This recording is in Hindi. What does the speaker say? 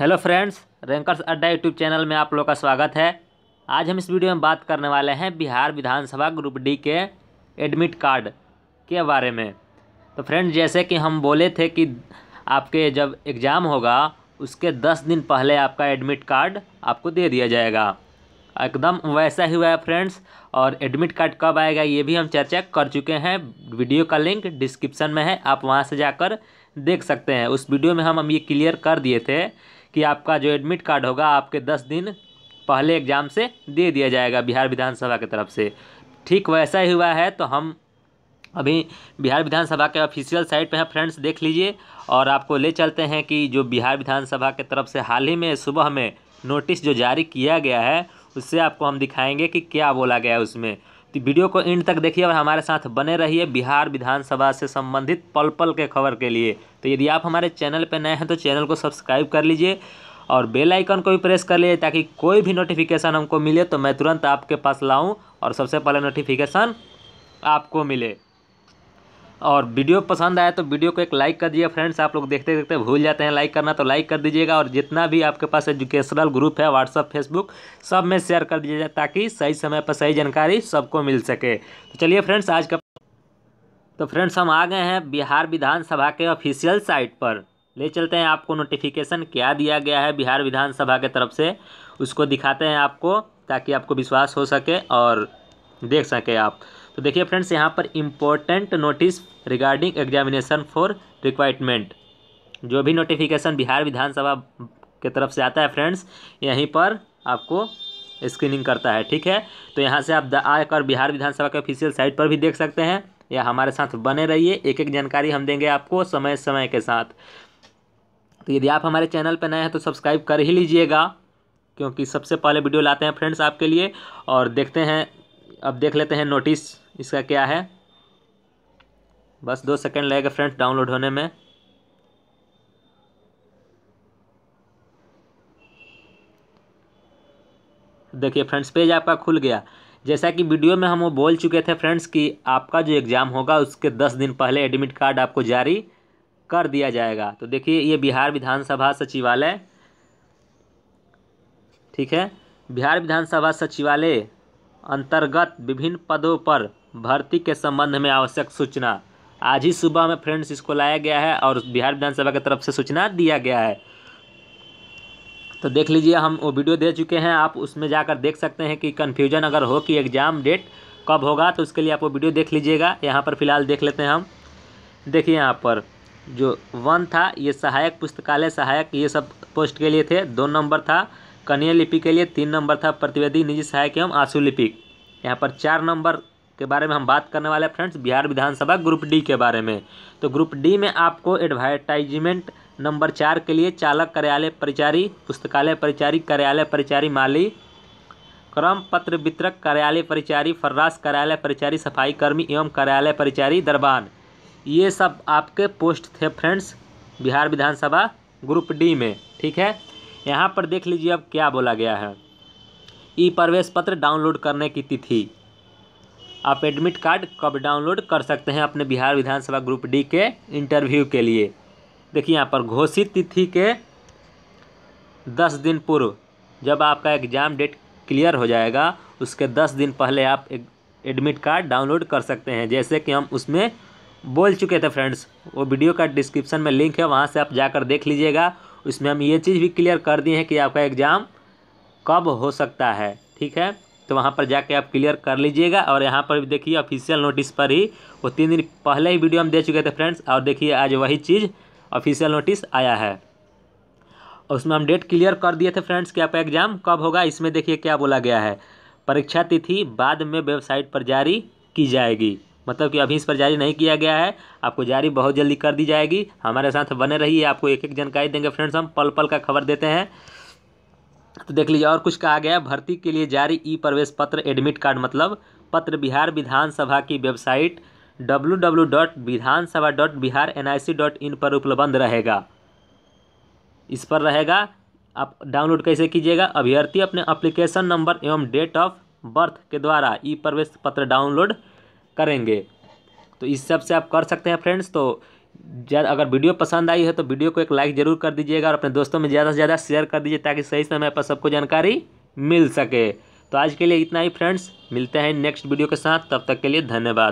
hello friends rankers Adda YouTube channel में आप लोग का स्वागत है आज हम इस वीडियो में बात करने वाले हैं बिहार विधानसभा ग्रुप डी के एडमिट कार्ड के बारे में तो फ्रेंड्स जैसे कि हम बोले थे कि आपके जब एग्ज़ाम होगा उसके दस दिन पहले आपका एडमिट कार्ड आपको दे दिया जाएगा एकदम वैसा ही हुआ है फ्रेंड्स और एडमिट कार्ड कब आएगा ये भी हम चर्चा कर चुके हैं वीडियो का लिंक डिस्क्रिप्शन में है आप वहाँ से जाकर देख सकते हैं उस वीडियो में हम हम ये क्लियर कर दिए थे कि आपका जो एडमिट कार्ड होगा आपके दस दिन पहले एग्ज़ाम से दे दिया जाएगा बिहार विधानसभा की तरफ से ठीक वैसा ही हुआ है तो हम अभी बिहार विधानसभा के ऑफिशियल साइट पे हैं फ्रेंड्स देख लीजिए और आपको ले चलते हैं कि जो बिहार विधानसभा के तरफ से हाल ही में सुबह में नोटिस जो जारी किया गया है उससे आपको हम दिखाएंगे कि क्या बोला गया है उसमें तो वीडियो को एंड तक देखिए और हमारे साथ बने रहिए बिहार विधानसभा से संबंधित पल पल के खबर के लिए तो यदि आप हमारे चैनल पर नए हैं तो चैनल को सब्सक्राइब कर लीजिए और बेल आइकन को भी प्रेस कर लीजिए ताकि कोई भी नोटिफिकेशन हमको मिले तो मैं तुरंत आपके पास लाऊं और सबसे पहले नोटिफिकेशन आपको मिले और वीडियो पसंद आया तो वीडियो को एक लाइक कर दीजिए फ्रेंड्स आप लोग देखते देखते भूल जाते हैं लाइक करना तो लाइक कर दीजिएगा और जितना भी आपके पास एजुकेशनल ग्रुप है व्हाट्सअप फेसबुक सब में शेयर कर दीजिए ताकि सही समय पर सही जानकारी सबको मिल सके तो चलिए फ्रेंड्स आज का तो फ्रेंड्स हम आ गए हैं बिहार विधानसभा के ऑफिशियल साइट पर ले चलते हैं आपको नोटिफिकेशन क्या दिया गया है बिहार विधानसभा के तरफ से उसको दिखाते हैं आपको ताकि आपको विश्वास हो सके और देख सकें आप तो देखिए फ्रेंड्स यहाँ पर important notice regarding examination for requirement जो भी नोटिफिकेशन बिहार विधानसभा के तरफ से आता है फ्रेंड्स यहीं पर आपको स्क्रीनिंग करता है ठीक है तो यहाँ से आप द आयकर बिहार विधानसभा के ऑफिशियल साइट पर भी देख सकते हैं या हमारे साथ बने रहिए एक एक जानकारी हम देंगे आपको समय समय के साथ तो यदि आप हमारे चैनल पर नए हैं तो सब्सक्राइब कर ही लीजिएगा क्योंकि सबसे पहले वीडियो लाते हैं फ्रेंड्स आपके लिए और देखते हैं अब देख लेते हैं नोटिस इसका क्या है बस दो सेकंड लगेगा फ्रेंड्स डाउनलोड होने में देखिए फ्रेंड्स पेज आपका खुल गया जैसा कि वीडियो में हम वो बोल चुके थे फ्रेंड्स कि आपका जो एग्ज़ाम होगा उसके दस दिन पहले एडमिट कार्ड आपको जारी कर दिया जाएगा तो देखिए ये बिहार विधानसभा सचिवालय ठीक है बिहार विधानसभा सचिवालय अंतर्गत विभिन्न पदों पर भर्ती के संबंध में आवश्यक सूचना आज ही सुबह में फ्रेंड्स इसको लाया गया है और बिहार विधानसभा की तरफ से सूचना दिया गया है तो देख लीजिए हम वो वीडियो दे चुके हैं आप उसमें जाकर देख सकते हैं कि कन्फ्यूजन अगर हो कि एग्ज़ाम डेट कब होगा तो उसके लिए आप वो वीडियो देख लीजिएगा यहाँ पर फिलहाल देख लेते हैं हम देखिए यहाँ पर जो वन था ये सहायक पुस्तकालय सहायक ये सब पोस्ट के लिए थे दो नंबर था कन्या लिपि के लिए तीन नंबर था प्रतिवेदी निजी सहायक एवं आंसू लिपिक यहाँ पर चार नंबर के बारे में हम बात करने वाले हैं friends Bihar Vidhan Sabha group D के बारे में तो ग्रुप डी में आपको एडवर्टाइजमेंट नंबर चार के लिए चालक कार्यालय परिचारी पुस्तकालय परिचारी कार्यालय परिचारी माली क्रम पत्र वितरक कार्यालय परिचारी फर्रास कार्यालय परिचारी सफाई कर्मी एवं कार्यालय परिचारी दरबान ये सब आपके पोस्ट थे friends Bihar Vidhan Sabha group D में ठीक है यहाँ पर देख लीजिए अब क्या बोला गया है ई प्रवेश पत्र डाउनलोड करने की तिथि आप एडमिट कार्ड कब डाउनलोड कर सकते हैं अपने बिहार विधानसभा ग्रुप डी के इंटरव्यू के लिए देखिए यहाँ पर घोषित तिथि के दस दिन पूर्व जब आपका एग्ज़ाम डेट क्लियर हो जाएगा उसके दस दिन पहले आप एडमिट कार्ड डाउनलोड कर सकते हैं जैसे कि हम उसमें बोल चुके थे फ्रेंड्स वो वीडियो का डिस्क्रिप्शन में लिंक है वहाँ से आप जाकर देख लीजिएगा उसमें हम ये चीज़ भी क्लियर कर दिए हैं कि आपका एग्ज़ाम कब हो सकता है ठीक है तो वहाँ पर जाके आप क्लियर कर लीजिएगा और यहाँ पर भी देखिए ऑफिशियल नोटिस पर ही वो तीन दिन पहले ही वीडियो हम दे चुके थे फ्रेंड्स और देखिए आज वही चीज़ ऑफिशियल नोटिस आया है और उसमें हम डेट क्लियर कर दिए थे फ्रेंड्स कि आपका एग्ज़ाम कब होगा इसमें देखिए क्या बोला गया है परीक्षा तिथि बाद में वेबसाइट पर जारी की जाएगी मतलब कि अभी इस पर जारी नहीं किया गया है आपको जारी बहुत जल्दी कर दी जाएगी हमारे साथ बने रहिए आपको एक एक जानकारी देंगे फ्रेंड्स हम पल पल का खबर देते हैं तो देख लीजिए और कुछ कहा गया भर्ती के लिए जारी ई प्रवेश पत्र एडमिट कार्ड मतलब पत्र बिहार विधानसभा की website W W dot dot Bihar N I C dot in पर उपलब्ध रहेगा इस पर रहेगा आप डाउनलोड कैसे कीजिएगा अभ्यर्थी अपने अप्लीकेशन नंबर एवं डेट ऑफ बर्थ के द्वारा ई प्रवेश पत्र डाउनलोड करेंगे तो इस सब से आप कर सकते हैं फ्रेंड्स तो ज़्यादा अगर वीडियो पसंद आई है तो वीडियो को एक लाइक ज़रूर कर दीजिएगा और अपने दोस्तों में ज़्यादा से ज़्यादा शेयर कर दीजिए ताकि सही समय पर सबको जानकारी मिल सके तो आज के लिए इतना ही फ्रेंड्स मिलते हैं नेक्स्ट वीडियो के साथ तब तक के लिए धन्यवाद